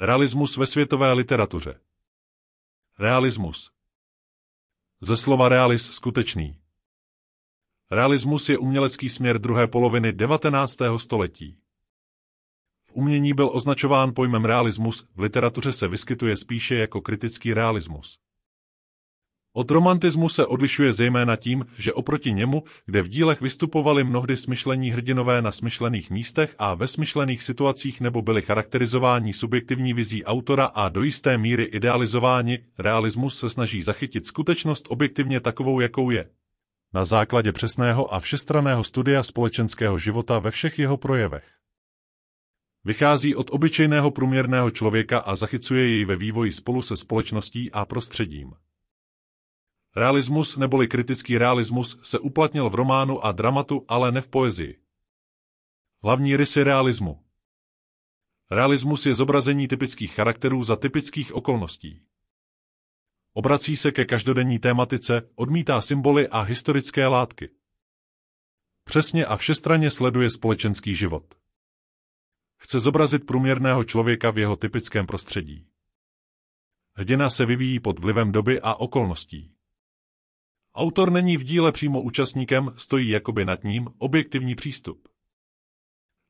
Realismus ve světové literatuře Realismus Ze slova realis skutečný. Realismus je umělecký směr druhé poloviny 19. století. V umění byl označován pojmem realismus, v literatuře se vyskytuje spíše jako kritický realismus. Od romantismu se odlišuje zejména tím, že oproti němu, kde v dílech vystupovali mnohdy smyšlení hrdinové na smyšlených místech a ve smyšlených situacích nebo byli charakterizováni subjektivní vizí autora a do jisté míry idealizováni, realismus se snaží zachytit skutečnost objektivně takovou, jakou je. Na základě přesného a všestraného studia společenského života ve všech jeho projevech. Vychází od obyčejného průměrného člověka a zachycuje jej ve vývoji spolu se společností a prostředím. Realismus neboli kritický realismus se uplatnil v románu a dramatu, ale ne v poezii. Hlavní rysy realismu Realismus je zobrazení typických charakterů za typických okolností. Obrací se ke každodenní tématice, odmítá symboly a historické látky. Přesně a všestranně sleduje společenský život. Chce zobrazit průměrného člověka v jeho typickém prostředí. Hrdina se vyvíjí pod vlivem doby a okolností. Autor není v díle přímo účastníkem, stojí jakoby nad ním objektivní přístup.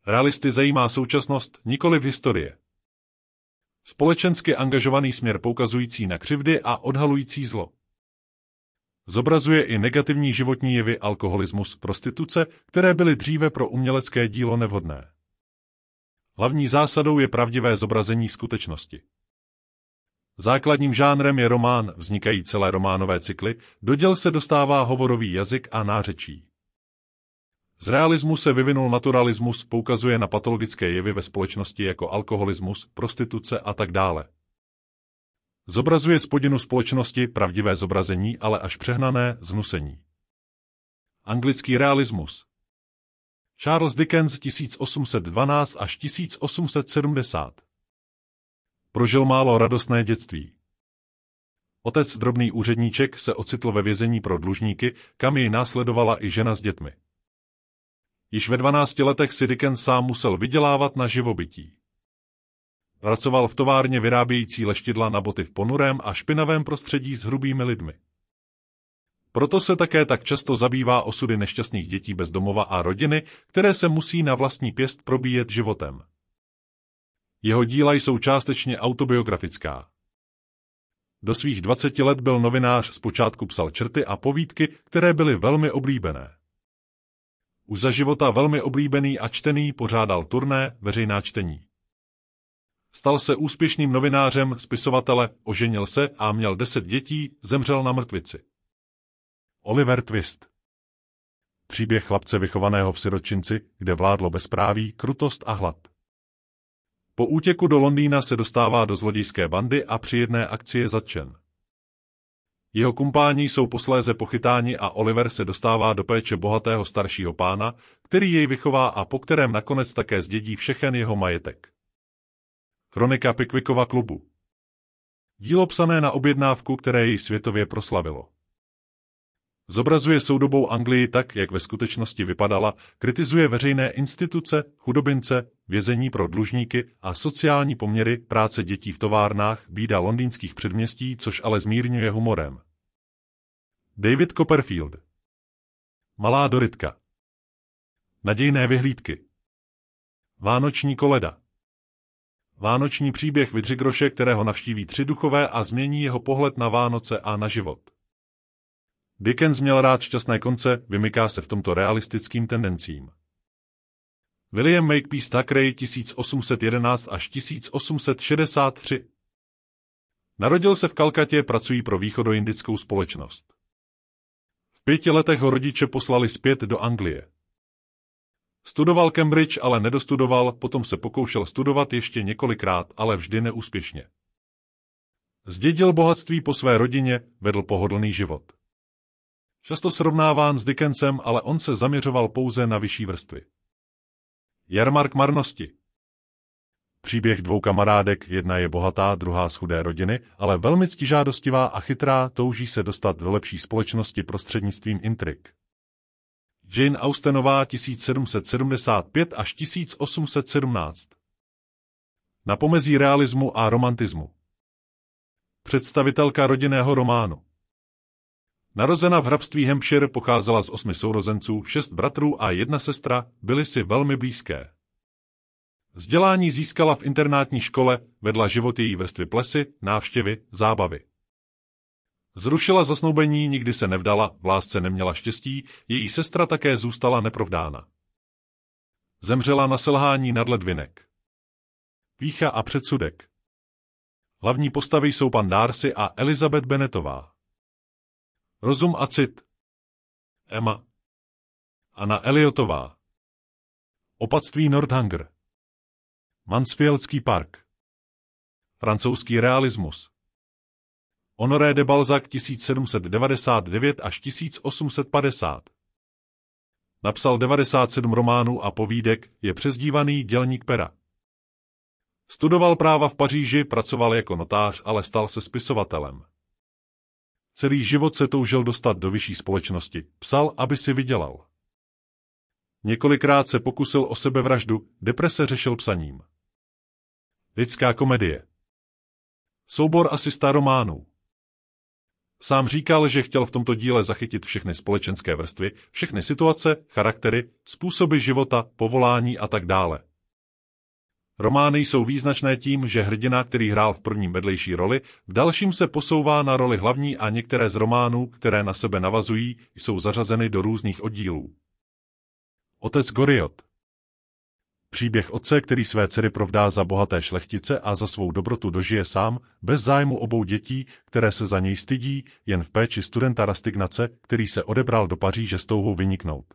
Realisty zajímá současnost, nikoli v historie. Společensky angažovaný směr poukazující na křivdy a odhalující zlo. Zobrazuje i negativní životní jevy alkoholismus, prostituce, které byly dříve pro umělecké dílo nevhodné. Hlavní zásadou je pravdivé zobrazení skutečnosti. Základním žánrem je román, vznikají celé románové cykly, do děl se dostává hovorový jazyk a nářečí. Z realismu se vyvinul naturalismus, poukazuje na patologické jevy ve společnosti jako alkoholismus, prostituce a tak dále. Zobrazuje spodinu společnosti pravdivé zobrazení, ale až přehnané znusení. Anglický realismus Charles Dickens 1812 až 1870 prožil málo radostné dětství. Otec drobný úředníček se ocitl ve vězení pro dlužníky, kam jej následovala i žena s dětmi. Již ve 12 letech si Dickens sám musel vydělávat na živobytí. Pracoval v továrně vyrábějící leštidla na boty v ponurém a špinavém prostředí s hrubými lidmi. Proto se také tak často zabývá osudy nešťastných dětí bez domova a rodiny, které se musí na vlastní pěst probíjet životem. Jeho díla jsou částečně autobiografická. Do svých 20 let byl novinář, zpočátku psal črty a povídky, které byly velmi oblíbené. U za života velmi oblíbený a čtený pořádal turné veřejná čtení. Stal se úspěšným novinářem, spisovatele, oženil se a měl deset dětí, zemřel na mrtvici. Oliver Twist Příběh chlapce vychovaného v siročinci, kde vládlo bezpráví, krutost a hlad. Po útěku do Londýna se dostává do zlodějské bandy a při jedné akci je zatčen. Jeho kumpání jsou posléze pochytáni a Oliver se dostává do péče bohatého staršího pána, který jej vychová a po kterém nakonec také zdědí všechen jeho majetek. Chronika Pickwickova klubu Dílo psané na objednávku, které jej světově proslavilo. Zobrazuje soudobou Anglii tak, jak ve skutečnosti vypadala, kritizuje veřejné instituce, chudobince, vězení pro dlužníky a sociální poměry, práce dětí v továrnách, bída londýnských předměstí, což ale zmírňuje humorem. David Copperfield Malá Doritka Nadějné vyhlídky Vánoční koleda Vánoční příběh Vidřigroše, kterého navštíví tři duchové a změní jeho pohled na Vánoce a na život. Dickens měl rád šťastné konce, vymyká se v tomto realistickým tendencím. William Makepeace Thackeray 1811 až 1863 Narodil se v Kalkatě, pracují pro východoindickou společnost. V pěti letech ho rodiče poslali zpět do Anglie. Studoval Cambridge, ale nedostudoval, potom se pokoušel studovat ještě několikrát, ale vždy neúspěšně. Zdědil bohatství po své rodině, vedl pohodlný život. Často srovnáván s Dickensem, ale on se zaměřoval pouze na vyšší vrstvy. Jarmark marnosti Příběh dvou kamarádek, jedna je bohatá, druhá z chudé rodiny, ale velmi ctižádostivá a chytrá, touží se dostat do lepší společnosti prostřednictvím intrik. Jane Austenová 1775 až 1817 Na pomezí realismu a romantismu Představitelka rodinného románu Narozena v hrabství Hampshire pocházela z osmi sourozenců, šest bratrů a jedna sestra, byly si velmi blízké. Vzdělání získala v internátní škole, vedla život její vrstvy plesy, návštěvy, zábavy. Zrušila zasnoubení, nikdy se nevdala, v lásce neměla štěstí, její sestra také zůstala neprovdána. Zemřela na selhání ledvinek. Pícha a předsudek. Hlavní postavy jsou pan Darcy a Elizabeth Benetová. Rozum a cit. Emma. Anna Eliotová. Opatství Nordhanger. Mansfieldský park. Francouzský realismus. Honoré de Balzac 1799 až 1850. Napsal 97 románů a povídek, je přezdívaný dělník pera. Studoval práva v Paříži, pracoval jako notář, ale stal se spisovatelem. Celý život se toužil dostat do vyšší společnosti, psal, aby si vydělal. Několikrát se pokusil o sebevraždu, deprese řešil psaním. Lidská komedie Soubor asi sta románů. Sám říkal, že chtěl v tomto díle zachytit všechny společenské vrstvy, všechny situace, charaktery, způsoby života, povolání a tak dále. Romány jsou význačné tím, že hrdina, který hrál v prvním vedlejší roli, v dalším se posouvá na roli hlavní a některé z románů, které na sebe navazují, jsou zařazeny do různých oddílů. Otec Goriot Příběh otce, který své dcery provdá za bohaté šlechtice a za svou dobrotu dožije sám, bez zájmu obou dětí, které se za něj stydí, jen v péči studenta Rastignace, který se odebral do Paříže s touhou vyniknout.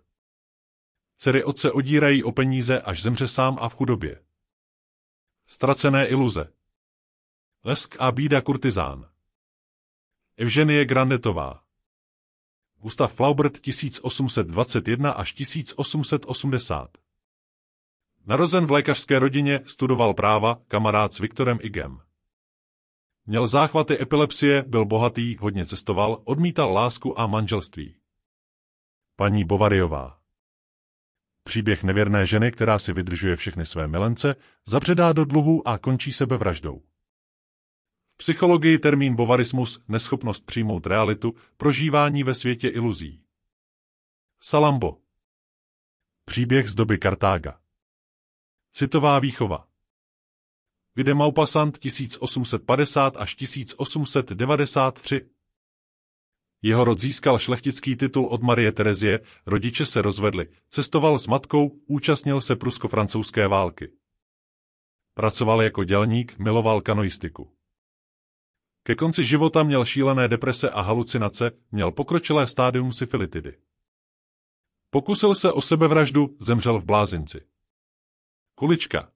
Dcery otce odírají o peníze, až zemře sám a v chudobě. Ztracené iluze. Lesk a bída kurtizán. Evženie Grandetová. Gustav Flaubert 1821 až 1880. Narozen v lékařské rodině, studoval práva, kamarád s Viktorem Igem. Měl záchvaty epilepsie, byl bohatý, hodně cestoval, odmítal lásku a manželství. Paní Bovariová Příběh nevěrné ženy, která si vydržuje všechny své milence, zabředá do dluhu a končí sebevraždou. V psychologii termín bovarismus, neschopnost přijmout realitu, prožívání ve světě iluzí. Salambo Příběh z doby Kartága Citová výchova Vide Maupassant 1850 až 1893 jeho rod získal šlechtický titul od Marie Terezie, rodiče se rozvedli, cestoval s matkou, účastnil se prusko-francouzské války. Pracoval jako dělník, miloval kanoistiku. Ke konci života měl šílené deprese a halucinace, měl pokročilé stádium syfilitidy. Pokusil se o sebevraždu, zemřel v blázinci. Kulička.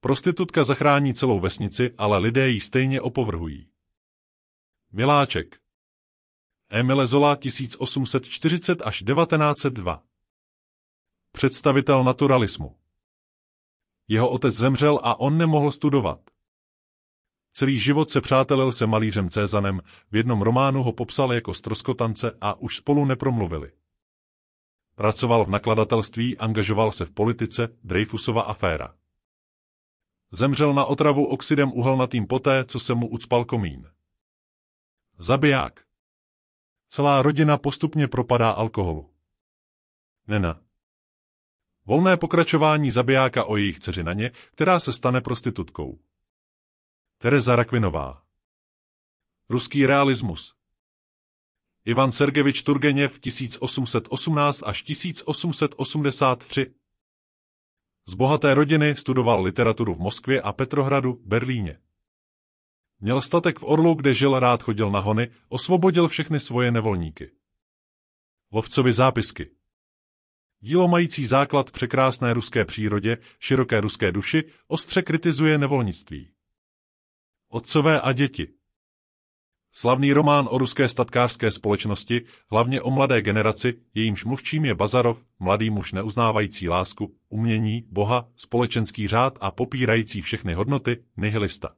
Prostitutka zachrání celou vesnici, ale lidé ji stejně opovrhují. Miláček. Emile Zola 1840 až 1902. Představitel naturalismu. Jeho otec zemřel a on nemohl studovat. Celý život se přátelil se malířem Cézanem, v jednom románu ho popsal jako stroskotance a už spolu nepromluvili. Pracoval v nakladatelství, angažoval se v politice, Dreyfusova aféra. Zemřel na otravu oxidem uhelnatým poté, co se mu ucpal komín. Zabiják Celá rodina postupně propadá alkoholu. Nena. Volné pokračování zabijáka o jejich dceři na ně, která se stane prostitutkou. Tereza Rakvinová. Ruský realismus. Ivan Sergevič Turgeněv 1818 až 1883. Z bohaté rodiny studoval literaturu v Moskvě a Petrohradu, Berlíně. Měl statek v Orlu, kde žil a rád chodil na hony, osvobodil všechny svoje nevolníky. Lovcovi zápisky Dílo mající základ v překrásné ruské přírodě, široké ruské duši, ostře kritizuje nevolnictví. Otcové a děti Slavný román o ruské statkářské společnosti, hlavně o mladé generaci, jejímž mluvčím je Bazarov, mladý muž neuznávající lásku, umění, boha, společenský řád a popírající všechny hodnoty, nihilista.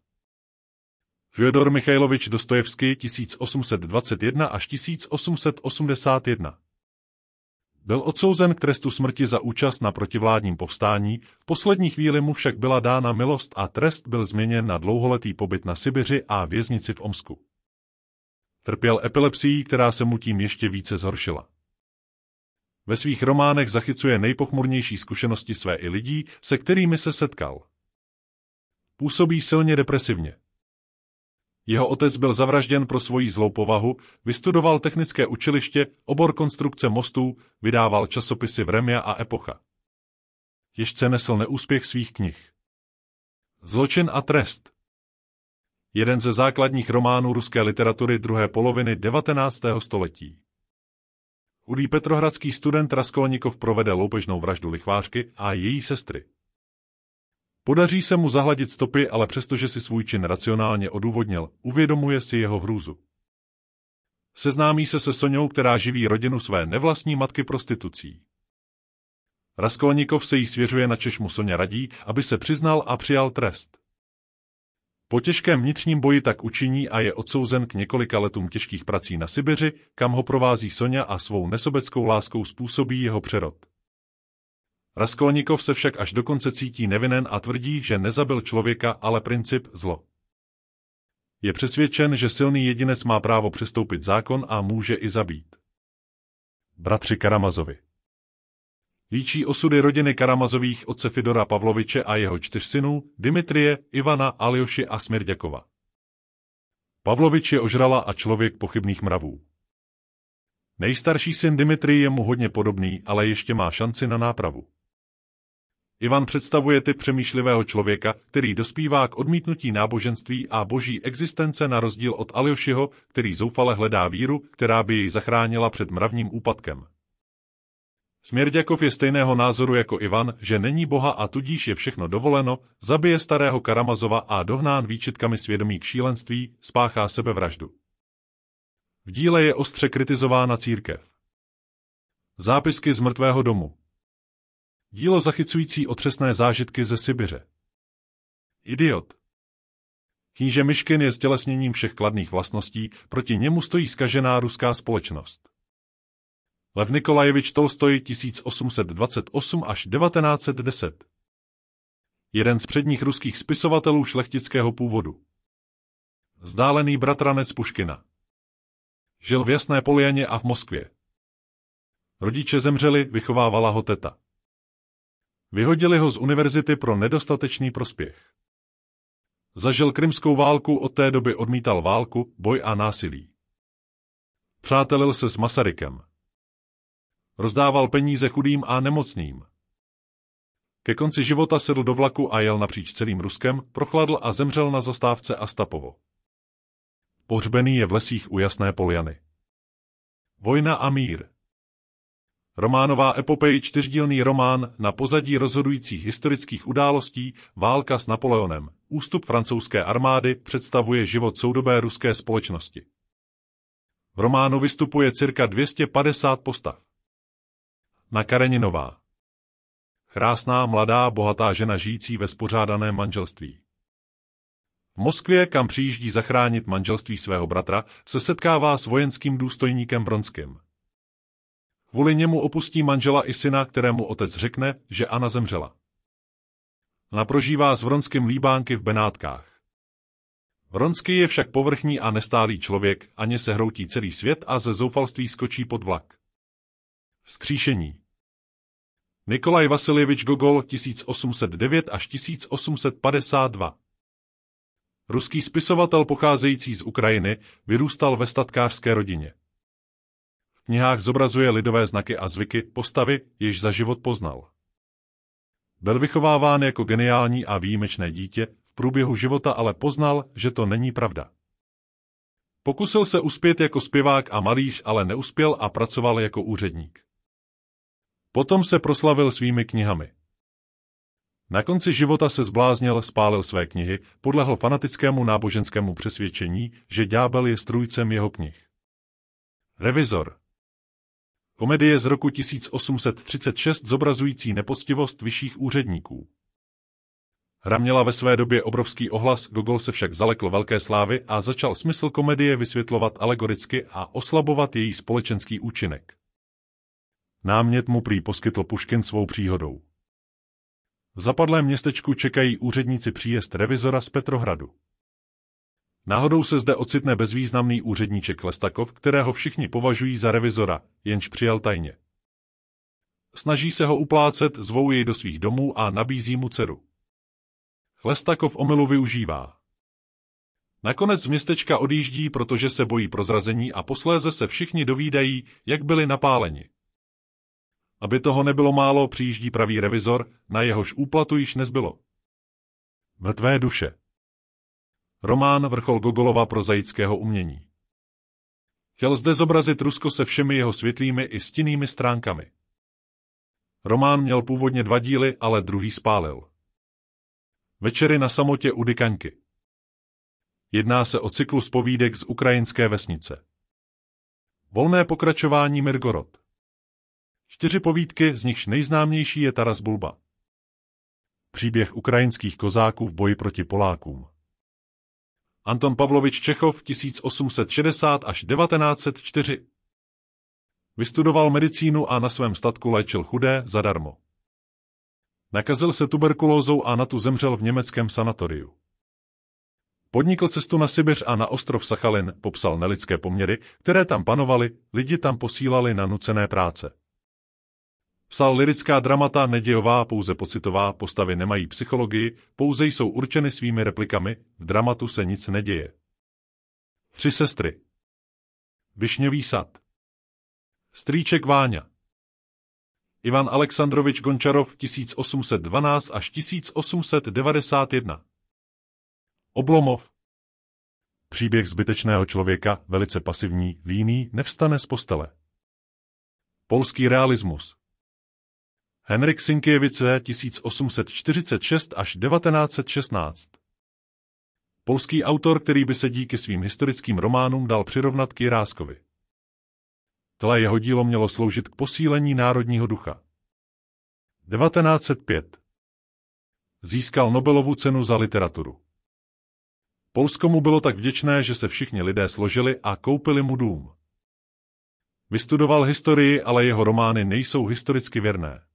Fyodor Michajlovič Dostojevský 1821 až 1881 byl odsouzen k trestu smrti za účast na protivládním povstání, v poslední chvíli mu však byla dána milost a trest byl změněn na dlouholetý pobyt na Sibiři a věznici v Omsku. Trpěl epilepsií, která se mu tím ještě více zhoršila. Ve svých románech zachycuje nejpochmurnější zkušenosti své i lidí, se kterými se setkal. Působí silně depresivně. Jeho otec byl zavražděn pro svoji zlou povahu, vystudoval technické učiliště, obor konstrukce mostů, vydával časopisy Vremia a Epocha. Těžce nesl neúspěch svých knih. Zločin a trest Jeden ze základních románů ruské literatury druhé poloviny 19. století. Udý petrohradský student Raskolnikov provede loupežnou vraždu lichvářky a její sestry. Podaří se mu zahladit stopy, ale přestože si svůj čin racionálně odůvodnil, uvědomuje si jeho hrůzu. Seznámí se se Soňou, která živí rodinu své nevlastní matky prostitucí. Raskolnikov se jí svěřuje na Češmu Soně radí, aby se přiznal a přijal trest. Po těžkém vnitřním boji tak učiní a je odsouzen k několika letům těžkých prací na Sibiři, kam ho provází Sonja a svou nesobeckou láskou způsobí jeho přerod. Raskolnikov se však až dokonce cítí nevinen a tvrdí, že nezabil člověka, ale princip zlo. Je přesvědčen, že silný jedinec má právo přestoupit zákon a může i zabít. Bratři Karamazovi Líčí osudy rodiny Karamazových otce Fidora Pavloviče a jeho čtyř synů, Dimitrie, Ivana, Aljoši a Smirďakova. Pavlovič je ožrala a člověk pochybných mravů. Nejstarší syn Dimitri je mu hodně podobný, ale ještě má šanci na nápravu. Ivan představuje typ přemýšlivého člověka, který dospívá k odmítnutí náboženství a boží existence na rozdíl od Aljošiho, který zoufale hledá víru, která by jej zachránila před mravním úpadkem. Směrďakov je stejného názoru jako Ivan, že není boha a tudíž je všechno dovoleno, zabije starého Karamazova a dohnán výčitkami svědomí k šílenství, spáchá sebevraždu. V díle je ostře kritizována církev. Zápisky z mrtvého domu Dílo zachycující otřesné zážitky ze Sibiře. Idiot. Kníže Myškin je stělesněním všech kladných vlastností, proti němu stojí skažená ruská společnost. Lev Nikolajevič Tolstoj 1828 až 1910 Jeden z předních ruských spisovatelů šlechtického původu. Zdálený bratranec Puškina. Žil v Jasné Polijaně a v Moskvě. Rodiče zemřeli, vychovávala ho teta. Vyhodili ho z univerzity pro nedostatečný prospěch. Zažil krymskou válku, od té doby odmítal válku, boj a násilí. Přátelil se s Masarykem. Rozdával peníze chudým a nemocným. Ke konci života sedl do vlaku a jel napříč celým Ruskem, prochladl a zemřel na zastávce Astapovo. Pohřbený je v lesích u Jasné Poljany. Vojna a mír Románová epopej čtyřdílný román na pozadí rozhodujících historických událostí, válka s Napoleonem, ústup francouzské armády představuje život soudobé ruské společnosti. V románu vystupuje cirka 250 postav. Na Kareninová. Krásná, mladá, bohatá žena žijící ve spořádaném manželství. V Moskvě, kam přijíždí zachránit manželství svého bratra, se setkává s vojenským důstojníkem Bronským. Kvůli němu opustí manžela i syna, kterému otec řekne, že Anna zemřela. Anna prožívá s Vronským líbánky v Benátkách. Vronský je však povrchní a nestálý člověk, ani se hroutí celý svět a ze zoufalství skočí pod vlak. Vzkříšení Nikolaj Vasiljevič Gogol 1809 až 1852 Ruský spisovatel pocházející z Ukrajiny vyrůstal ve statkářské rodině knihách zobrazuje lidové znaky a zvyky, postavy, jež za život poznal. Byl vychováván jako geniální a výjimečné dítě, v průběhu života ale poznal, že to není pravda. Pokusil se uspět jako zpěvák a malíř, ale neuspěl a pracoval jako úředník. Potom se proslavil svými knihami. Na konci života se zbláznil, spálil své knihy, podlehl fanatickému náboženskému přesvědčení, že ďábel je strůjcem jeho knih. Revizor Komedie z roku 1836 zobrazující nepoctivost vyšších úředníků. Hra měla ve své době obrovský ohlas, Gogol se však zalekl velké slávy a začal smysl komedie vysvětlovat alegoricky a oslabovat její společenský účinek. Námět mu prý poskytl Puškin svou příhodou. V zapadlém městečku čekají úředníci příjezd revizora z Petrohradu. Náhodou se zde ocitne bezvýznamný úředníček Lestakov, kterého všichni považují za revizora, jenž přijel tajně. Snaží se ho uplácet, zvou jej do svých domů a nabízí mu dceru. Lestakov omylu využívá. Nakonec z městečka odjíždí, protože se bojí prozrazení a posléze se všichni dovídají, jak byli napáleni. Aby toho nebylo málo, přijíždí pravý revizor, na jehož úplatu již nezbylo. Mrtvé duše. Román vrchol Gogolova prozaického umění. Chtěl zde zobrazit Rusko se všemi jeho světlými i stinnými stránkami. Román měl původně dva díly, ale druhý spálil. Večery na samotě u Dykaňky. Jedná se o cyklus povídek z ukrajinské vesnice. Volné pokračování Mirgorod. Čtyři povídky, z nichž nejznámější je Taras Bulba. Příběh ukrajinských kozáků v boji proti Polákům. Anton Pavlovič Čechov 1860 až 1904. Vystudoval medicínu a na svém statku léčil chudé zadarmo. Nakazil se tuberkulózou a na tu zemřel v německém sanatoriu. Podnikl cestu na Sibiř a na ostrov Sachalin, popsal nelidské poměry, které tam panovaly, lidi tam posílali na nucené práce. Psal lirická dramata nedějová, pouze pocitová, postavy nemají psychologii, pouze jsou určeny svými replikami, v dramatu se nic neděje. Tři sestry Višňový sad Strýček Váňa Ivan Alexandrovič Gončarov 1812 až 1891 Oblomov Příběh zbytečného člověka, velice pasivní, líný, nevstane z postele. Polský realismus Henrik Sinkiewice 1846 až 1916. Polský autor, který by se díky svým historickým románům dal přirovnat k Jiráskovi. Tle jeho dílo mělo sloužit k posílení národního ducha. 1905. Získal Nobelovu cenu za literaturu. Polsko mu bylo tak vděčné, že se všichni lidé složili a koupili mu dům. Vystudoval historii, ale jeho romány nejsou historicky věrné.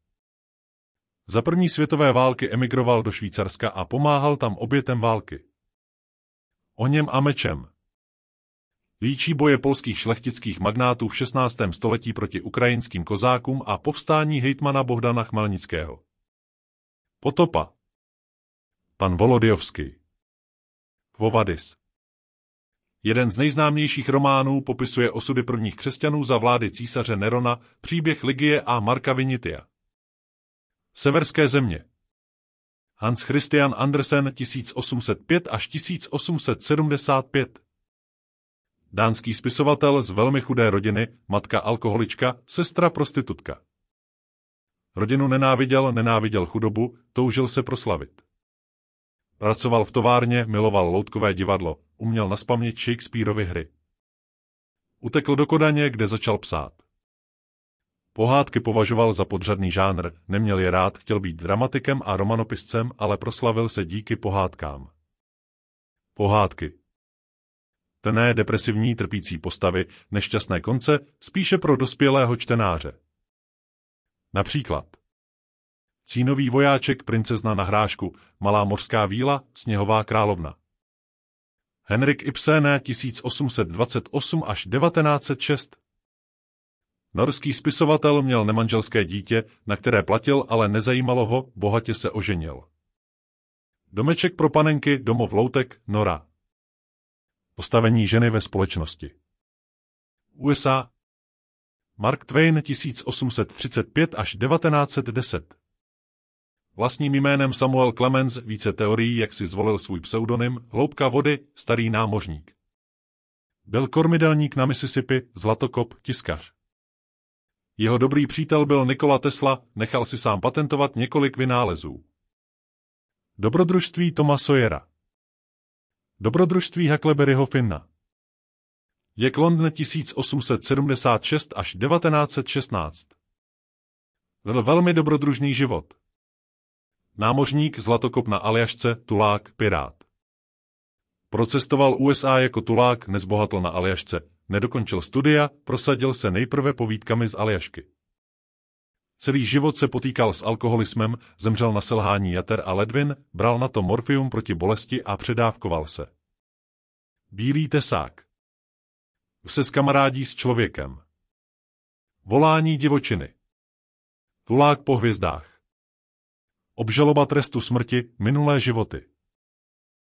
Za první světové války emigroval do Švýcarska a pomáhal tam obětem války. O něm a mečem. Líčí boje polských šlechtických magnátů v 16. století proti ukrajinským kozákům a povstání hejtmana Bohdana Chmelnického. Potopa. Pan Volodyovský. Vovadis. Jeden z nejznámějších románů popisuje osudy prvních křesťanů za vlády císaře Nerona, příběh Ligie a Marka Vinitia. Severské země Hans Christian Andersen 1805 až 1875 Dánský spisovatel z velmi chudé rodiny, matka alkoholička, sestra prostitutka. Rodinu nenáviděl, nenáviděl chudobu, toužil se proslavit. Pracoval v továrně, miloval loutkové divadlo, uměl naspamět Shakespeareovy hry. Utekl do Kodaně, kde začal psát. Pohádky považoval za podřadný žánr, neměl je rád, chtěl být dramatikem a romanopiscem, ale proslavil se díky pohádkám. Pohádky Tené depresivní trpící postavy, nešťastné konce, spíše pro dospělého čtenáře. Například Cínový vojáček, princezna na hrášku, malá morská víla, sněhová královna. Henrik Ibsen 1828 až 1906 Norský spisovatel měl nemanželské dítě, na které platil, ale nezajímalo ho, bohatě se oženil. Domeček pro panenky, domov loutek, nora. Postavení ženy ve společnosti. USA Mark Twain 1835 až 1910 Vlastním jménem Samuel Clemens více teorií, jak si zvolil svůj pseudonym, hloubka vody, starý námořník. Byl kormidelník na Mississippi, zlatokop, tiskař. Jeho dobrý přítel byl Nikola Tesla, nechal si sám patentovat několik vynálezů. Dobrodružství Toma Sawyera Dobrodružství Huckleberryho Finna Je London 1876 až 1916 Vedl velmi dobrodružný život. Námořník, zlatokop na Aljašce, tulák, pirát. Procestoval USA jako tulák, nezbohatl na Aljašce, nedokončil studia, prosadil se nejprve povídkami z Aljašky. Celý život se potýkal s alkoholismem, zemřel na selhání jater a ledvin, bral na to morfium proti bolesti a předávkoval se. Bílý tesák. Se kamarádí s člověkem. Volání divočiny. Tulák po hvězdách. Obžaloba trestu smrti, minulé životy.